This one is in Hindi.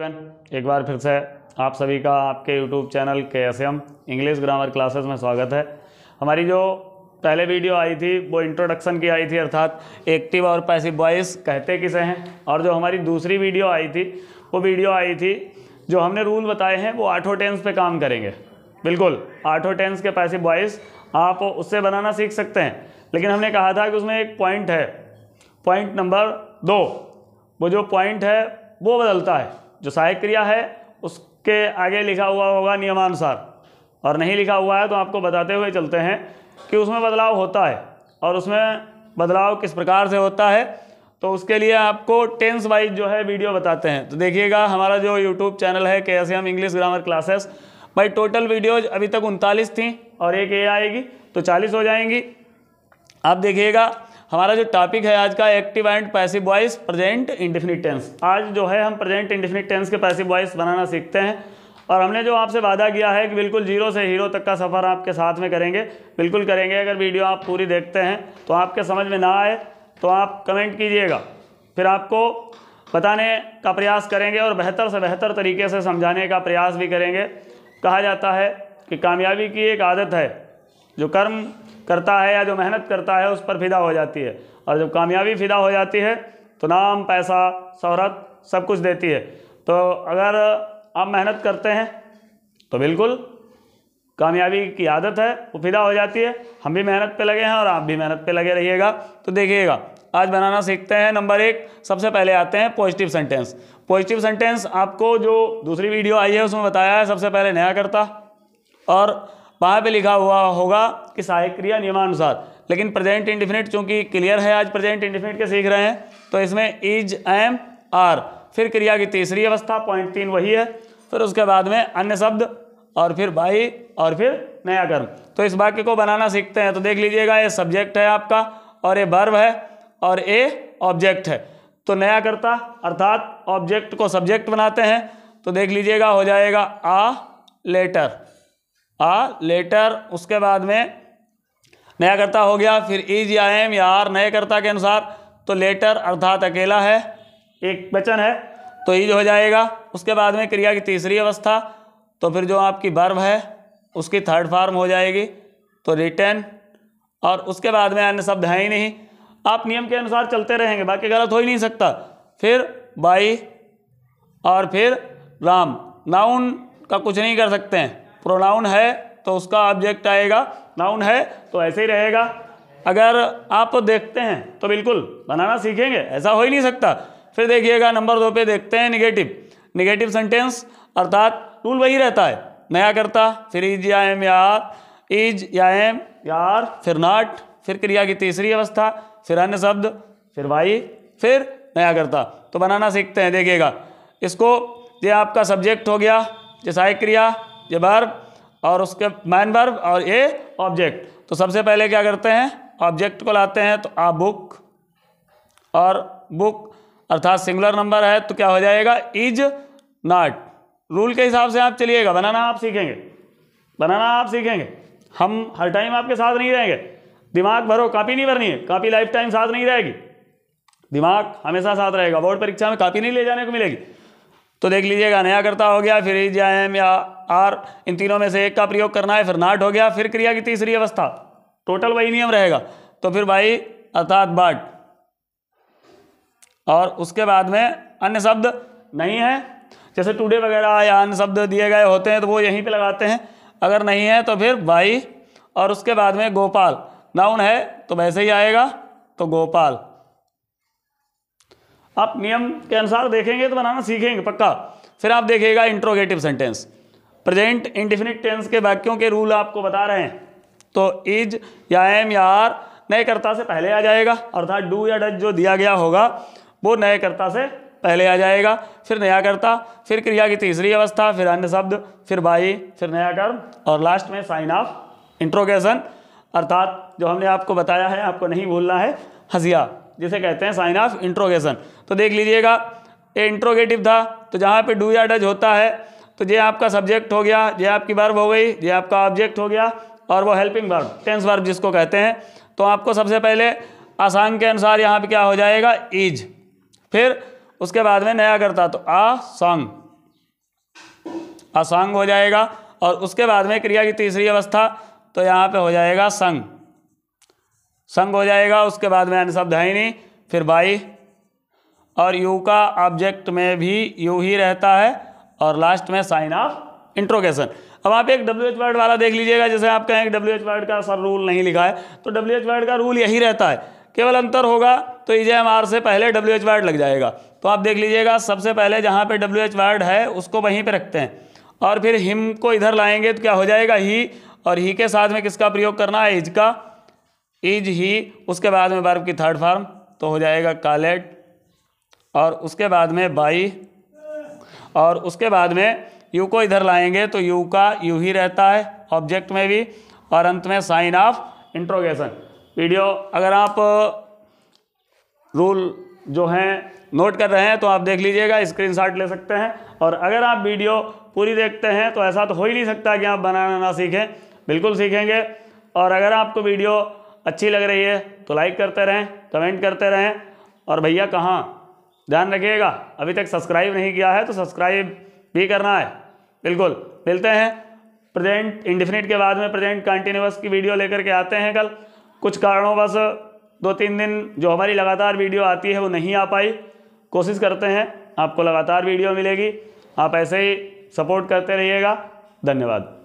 एक बार फिर से आप सभी का आपके YouTube channel K S M English grammar classes में स्वागत है हमारी जो पहले वीडियो आई थी वो इंट्रोडक्शन की आई थी अर्थात एक्टिव और पैसिव वॉइस कहते किसे हैं और जो हमारी दूसरी वीडियो आई थी वो वीडियो आई थी जो हमने रूल बताए हैं वो आठों टेंस पे काम करेंगे बिल्कुल आठों टेंस के पैसिव वॉइस आप उससे बनाना सीख सकते हैं लेकिन हमने कहा था कि उसमें एक पॉइंट है पॉइंट नंबर दो वो जो पॉइंट है वो बदलता है जो सहायक क्रिया है उसके आगे लिखा हुआ होगा नियमानुसार और नहीं लिखा हुआ है तो आपको बताते हुए चलते हैं कि उसमें बदलाव होता है और उसमें बदलाव किस प्रकार से होता है तो उसके लिए आपको टेंस वाइज जो है वीडियो बताते हैं तो देखिएगा हमारा जो यूट्यूब चैनल है K S M English grammar classes भाई टोटल वीडियोज अभी तक उनतालीस थी और एक ए आएगी तो चालीस हो जाएंगी आप देखिएगा हमारा जो टॉपिक है आज का active and passive voice present indefinite tense आज जो है हम प्रेजेंट इंडिफिनिट टेंस के पैसिव वॉइस बनाना सीखते हैं और हमने जो आपसे वादा किया है कि बिल्कुल जीरो से हीरो तक का सफ़र आपके साथ में करेंगे बिल्कुल करेंगे अगर वीडियो आप पूरी देखते हैं तो आपके समझ में ना आए तो आप कमेंट कीजिएगा फिर आपको बताने का प्रयास करेंगे और बेहतर से बेहतर तरीके से समझाने का प्रयास भी करेंगे कहा जाता है कि कामयाबी की एक आदत है जो कर्म करता है या जो मेहनत करता है उस पर फिदा हो जाती है और जब कामयाबी फिदा हो जाती है तो नाम पैसा शहरत सब कुछ देती है तो अगर आप मेहनत करते हैं तो बिल्कुल कामयाबी की आदत है वो फिदा हो जाती है हम भी मेहनत पे लगे हैं और आप भी मेहनत पे लगे रहिएगा तो देखिएगा आज बनाना सीखते हैं नंबर एक सबसे पहले आते हैं पॉजिटिव सेंटेंस पॉजिटिव सेंटेंस आपको जो दूसरी वीडियो आई है उसमें बताया है सबसे पहले नया करता और वहाँ पे लिखा हुआ होगा कि सहायक क्रिया नियमानुसार लेकिन प्रेजेंट इंडिफिनिट चूंकि क्लियर है आज प्रेजेंट इंडिफिनिट के सीख रहे हैं तो इसमें इज एम आर फिर क्रिया की तीसरी अवस्था पॉइंट तीन वही है फिर उसके बाद में अन्य शब्द और फिर बाई और फिर नया कर्म तो इस वाक्य को बनाना सीखते हैं तो देख लीजिएगा ये सब्जेक्ट है आपका और ये बर्व है और ये ऑब्जेक्ट है तो नया करता अर्थात ऑब्जेक्ट को सब्जेक्ट बनाते हैं तो देख लीजिएगा हो जाएगा आ लेटर आ लेटर उसके बाद में नया कर्ता हो गया फिर इज या एम या आर नए कर्ता के अनुसार तो लेटर अर्थात अकेला है एक वचन है तो इज हो जाएगा उसके बाद में क्रिया की तीसरी अवस्था तो फिर जो आपकी बर्व है उसकी थर्ड फार्म हो जाएगी तो रिटर्न और उसके बाद में अन्य शब्द हैं ही नहीं आप नियम के अनुसार चलते रहेंगे बाकी गलत हो ही नहीं सकता फिर बाई और फिर राम नाउन का कुछ नहीं कर सकते हैं प्रोनाउन है तो उसका ऑब्जेक्ट आएगा नाउन है तो ऐसे ही रहेगा अगर आप देखते हैं तो बिल्कुल बनाना सीखेंगे ऐसा हो ही नहीं सकता फिर देखिएगा नंबर दो पे देखते हैं निगेटिव निगेटिव सेंटेंस अर्थात रूल वही रहता है नया करता फिर इज या एम यार इज या एम यार फिर नाट फिर क्रिया की तीसरी अवस्था फिर अन्य शब्द फिर वाई फिर नया करता तो बनाना सीखते हैं देखिएगा इसको ये आपका सब्जेक्ट हो गया जैसा क्रिया ये वर्ब और उसके मैन वर्ब और ये ऑब्जेक्ट तो सबसे पहले क्या करते हैं ऑब्जेक्ट को लाते हैं तो आ बुक और बुक अर्थात सिंगुलर नंबर है तो क्या हो जाएगा इज नॉट रूल के हिसाब से आप चलिएगा बनाना आप सीखेंगे बनाना आप सीखेंगे हम हर टाइम आपके साथ नहीं रहेंगे दिमाग भरो कापी नहीं भरनी है कापी लाइफ टाइम साथ नहीं रहेगी दिमाग हमेशा साथ रहेगा बोर्ड परीक्षा में कापी नहीं ले जाने को मिलेगी तो देख लीजिएगा नया करता हो गया फिर इज आई एम या आर इन तीनों में से एक का प्रयोग करना है फिर नाट हो गया फिर क्रिया की तीसरी अवस्था टोटल वही नियम रहेगा तो फिर भाई अर्थात बाट और उसके बाद में अन्य शब्द नहीं है जैसे टूडे वगैरह या अन्य शब्द दिए गए होते हैं तो वो यहीं पे लगाते हैं अगर नहीं है तो फिर भाई और उसके बाद में गोपाल नाउन है तो वैसे ही आएगा तो गोपाल आप नियम के अनुसार देखेंगे तो बनाना सीखेंगे पक्का फिर आप देखिएगा interrogative sentence present indefinite tense के वाक्यों के रूल आपको बता रहे हैं तो इज या एम या आर नए कर्ता से पहले आ जाएगा अर्थात डू या डज जो दिया गया होगा वो नए कर्ता से पहले आ जाएगा फिर नया कर्ता फिर क्रिया की तीसरी अवस्था फिर अन्य शब्द फिर बाई फिर नया कर्म और लास्ट में साइन ऑफ इंट्रोगेशन अर्थात जो हमने आपको बताया है आपको नहीं भूलना है हजिया जिसे कहते हैं साइन ऑफ इंट्रोगेशन तो देख लीजिएगा ये इंट्रोगेटिव था तो जहाँ पे डू या डज होता है तो ये आपका सब्जेक्ट हो गया ये आपकी वर्ब हो गई ये आपका ऑब्जेक्ट हो गया और वो हेल्पिंग वर्ब टेंस वर्ब जिसको कहते हैं तो आपको सबसे पहले आसान के अनुसार यहाँ पे क्या हो जाएगा इज फिर उसके बाद में नया करता तो आ सॉन्ग हो जाएगा और उसके बाद में क्रिया की तीसरी अवस्था तो यहाँ पे हो जाएगा संग संग हो जाएगा उसके बाद में अनुशब्द है फिर बाई और यू का ऑब्जेक्ट में भी यू ही रहता है और लास्ट में साइन ऑफ इंट्रोगेशन अब आप एक डब्ल्यू एच वर्ड वाला देख लीजिएगा जैसे आप कहें डब्ल्यू एच वर्ड का सर रूल नहीं लिखा है तो डब्ल्यू एच वर्ड का रूल यही रहता है केवल अंतर होगा तो ई जे एम आर से पहले डब्ल्यू एच वर्ड लग जाएगा तो आप देख लीजिएगा सबसे पहले जहाँ पे डब्ल्यू एच वर्ड है उसको वहीं पे रखते हैं और फिर हिम को इधर लाएंगे तो क्या हो जाएगा ही और ही के साथ में किसका प्रयोग करना है इज का इज ही उसके बाद में बर्फ की थर्ड फॉर्म तो हो जाएगा कालेट और उसके बाद में बाई और उसके बाद में यू को इधर लाएंगे तो यू का यू ही रहता है ऑब्जेक्ट में भी और अंत में साइन ऑफ इंट्रोगेशन वीडियो अगर आप रूल जो हैं नोट कर रहे हैं तो आप देख लीजिएगा स्क्रीनशॉट ले सकते हैं और अगर आप वीडियो पूरी देखते हैं तो ऐसा तो हो ही नहीं सकता कि आप बनाना ना सीखें बिल्कुल सीखेंगे और अगर आपको वीडियो अच्छी लग रही है तो लाइक करते रहें कमेंट करते रहें और भैया कहाँ ध्यान रखिएगा अभी तक सब्सक्राइब नहीं किया है तो सब्सक्राइब भी करना है बिल्कुल मिलते हैं प्रेजेंट इंडिफिनिट के बाद में प्रेजेंट कंटिन्यूस की वीडियो लेकर के आते हैं कल कुछ कारणों बस दो तीन दिन जो हमारी लगातार वीडियो आती है वो नहीं आ पाई कोशिश करते हैं आपको लगातार वीडियो मिलेगी आप ऐसे ही सपोर्ट करते रहिएगा धन्यवाद